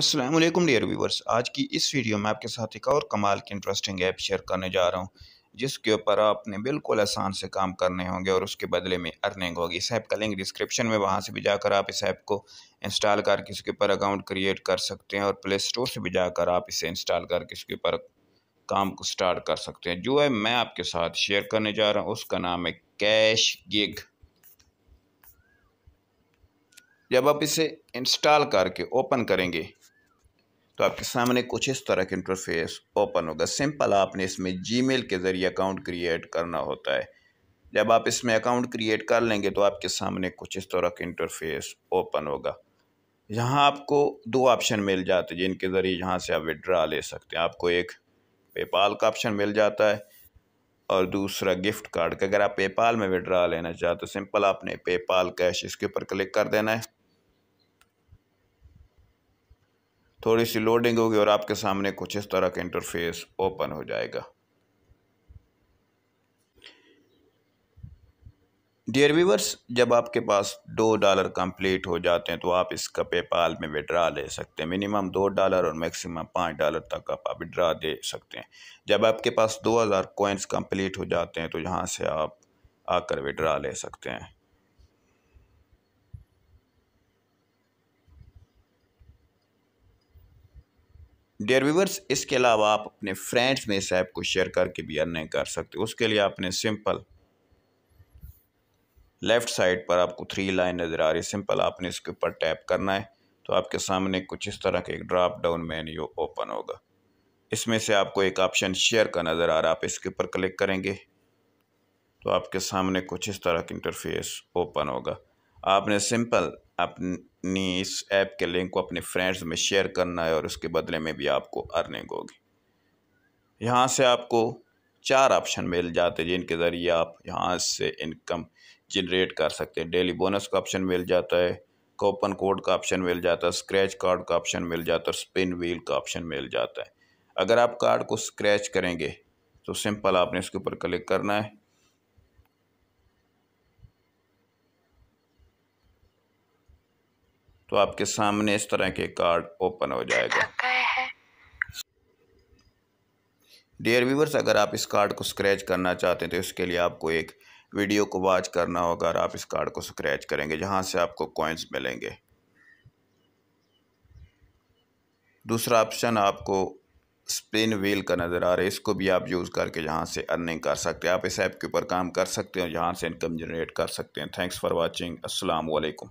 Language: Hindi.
असलम डियर व्यूवर्स आज की इस वीडियो में आपके साथ एक और कमाल की इंटरेस्टिंग ऐप शेयर करने जा रहा हूँ जिसके ऊपर आपने बिल्कुल आसान से काम करने होंगे और उसके बदले में अर्निंग होगी इस ऐप का लिंक डिस्क्रिप्शन में वहाँ से भी जाकर आप इस ऐप को इंस्टॉल करके इसके ऊपर अकाउंट क्रिएट कर सकते हैं और प्ले स्टोर से भी जाकर आप इसे इंस्टॉल करके इसके ऊपर काम को स्टार्ट कर सकते हैं जो है मैं आपके साथ शेयर करने जा रहा हूँ उसका नाम है कैश गिग जब आप इसे इंस्टॉल करके ओपन करेंगे तो आपके सामने कुछ इस तरह का इंटरफेस ओपन होगा सिंपल आपने इसमें जीमेल के ज़रिए अकाउंट क्रिएट करना होता है जब आप इसमें अकाउंट क्रिएट कर लेंगे तो आपके सामने कुछ इस तरह का इंटरफेस ओपन होगा यहाँ आपको दो ऑप्शन मिल जाते हैं जिनके ज़रिए यहाँ से आप विड्रा ले सकते हैं आपको एक पेपाल का ऑप्शन मिल जाता है और दूसरा गिफ्ट कार्ड का अगर आप पेपाल में विड्रा लेना चाहते हो तो सिंपल आपने पेपाल कैश इसके ऊपर क्लिक कर देना है थोड़ी सी लोडिंग होगी और आपके सामने कुछ इस तरह का इंटरफेस ओपन हो जाएगा डियर व्यूवर्स जब आपके पास दो डॉलर कंप्लीट हो जाते हैं तो आप इसका पेपाल में विड्रा ले सकते हैं मिनिमम दो डॉलर और मैक्सिमम पाँच डॉलर तक आप विड्रा दे सकते हैं जब आपके पास दो हज़ार कोइंस कम्प्लीट हो जाते हैं तो यहाँ से आप आकर विड्रा ले सकते हैं डेयर व्यूवर्स इसके अलावा आप अपने फ्रेंड्स में इस ऐप को शेयर करके भी अर्निंग कर सकते हो उसके लिए आपने सिंपल लेफ़्ट साइड पर आपको थ्री लाइन नज़र आ रही है सिंपल आपने इसके ऊपर टैप करना है तो आपके सामने कुछ इस तरह का एक ड्रॉप डाउन मेन्यू ओपन होगा इसमें से आपको एक ऑप्शन शेयर का नज़र आ रहा है आप इसके ऊपर क्लिक करेंगे तो आपके सामने कुछ इस तरह का इंटरफेस ओपन होगा आपने सिंपल अपनी इस ऐप के लिंक को अपने फ्रेंड्स में शेयर करना है और उसके बदले में भी आपको अर्निंग होगी यहाँ से आपको चार ऑप्शन मिल जाते हैं जिनके ज़रिए आप यहाँ से इनकम जनरेट कर सकते हैं डेली बोनस का ऑप्शन मिल जाता है कोपन कोड का ऑप्शन मिल जाता है स्क्रैच कार्ड का ऑप्शन मिल जाता है और स्पिन व्हील का ऑप्शन मिल जाता है अगर आप कार्ड को स्क्रैच करेंगे तो सिंपल आपने इसके ऊपर क्लिक करना है तो आपके सामने इस तरह के कार्ड ओपन हो जाएगा डियर व्यूवर्स अगर आप इस कार्ड को स्क्रैच करना चाहते हैं तो इसके लिए आपको एक वीडियो को वॉच करना होगा और आप इस कार्ड को स्क्रैच करेंगे जहाँ से आपको कॉइन्स मिलेंगे दूसरा ऑप्शन आपको स्पिन व्हील का नज़र आ रहा है इसको भी आप यूज़ करके जहां से अर्निंग कर सकते हैं आप इस ऐप के ऊपर काम कर सकते हैं और जहाँ से इनकम जनरेट कर सकते हैं थैंक्स फॉर वाचिंग अस्सलाम